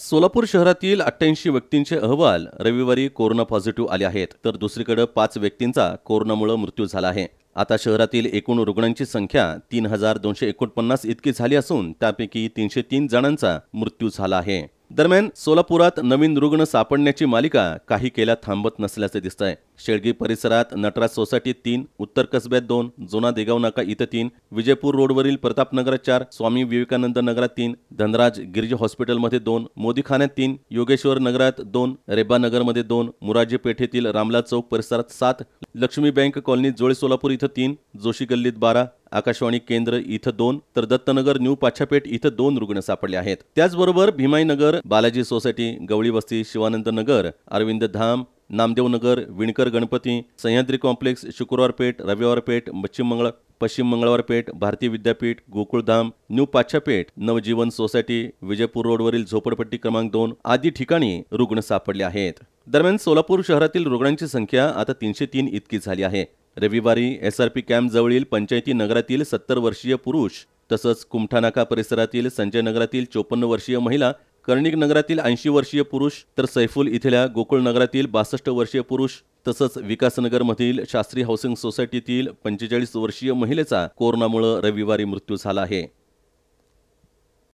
सोलापूर शहरातील अठ्ठ्याऐंशी व्यक्तींचे अहवाल रविवारी कोरोना पॉझिटिव्ह आले आहेत तर दुसरीकडे पाच व्यक्तींचा कोरोनामुळे मृत्यू झाला आहे आता शहरातील एकूण रुग्णांची संख्या तीन हजार दोनशे एकोणपन्नास इतकी झाली असून त्यापैकी तीनशे तीन जणांचा मृत्यू झाला आहे दरम्यान सोलापुरात नवीन रुग्ण सापडण्याची मालिका काही केल्या थांबत नसल्याचे दिसत आहे शेळगी परिसरात नटराज सोसायटीत तीन उत्तर कसब्यात दोन जुना देगाव नाका इथं तीन विजयपूर रोडवरील प्रतापनगरात चार स्वामी विवेकानंद नगरात तीन धनराज गिरजे हॉस्पिटलमध्ये दोन मोदीखान्यात तीन योगेश्वर नगरात दोन नगरमध्ये दोन मुराजी पेठेतील रामला चौक परिसरात सात लक्ष्मी बँक कॉलनी जोळे सोलापूर इथं तीन जोशी गल्लीत बारा आकाशवाणी केंद्र इथं दोन तर दत्तनगर न्यू पाछापेठ इथं दोन रुग्ण सापडले आहेत त्याचबरोबर भीमाईनगर बालाजी सोसायटी गवळी वस्ती शिवानंद नगर अरविंद धाम नामदेवनगर विणकर गणपती सह्याद्री कॉम्प्लेक्स शुक्रवार पेठ रविवार पेठ पश्चिम मंगळ पश्चिम मंगळवार पेठ भारतीय विद्यापीठ गोकुळधाम न्यू पाछापेठ नवजीवन सोसायटी विजयपूर रोडवरील झोपडपट्टी क्रमांक दोन आदी ठिकाणी रुग्ण सापडले आहेत दरम्यान सोलापूर शहरातील रुग्णांची संख्या आता तीनशे तीन इतकी झाली आहे रविवारी एसआरपी कॅम्पजवळील पंचायती नगरातील सत्तर वर्षीय पुरुष तसंच कुमठानाका परिसरातील संजय नगरातील चोपन्न वर्षीय महिला कर्णिक नगरातील ऐंशी वर्षीय पुरुष तर सैफुल इथल्या गोकुळ नगरातील बासष्ट वर्षीय पुरुष तसंच विकासनगरमधील शास्त्री हाऊसिंग सोसायटीतील पंचेचाळीस वर्षीय महिलेचा कोरोनामुळे रविवारी मृत्यू झाला आहे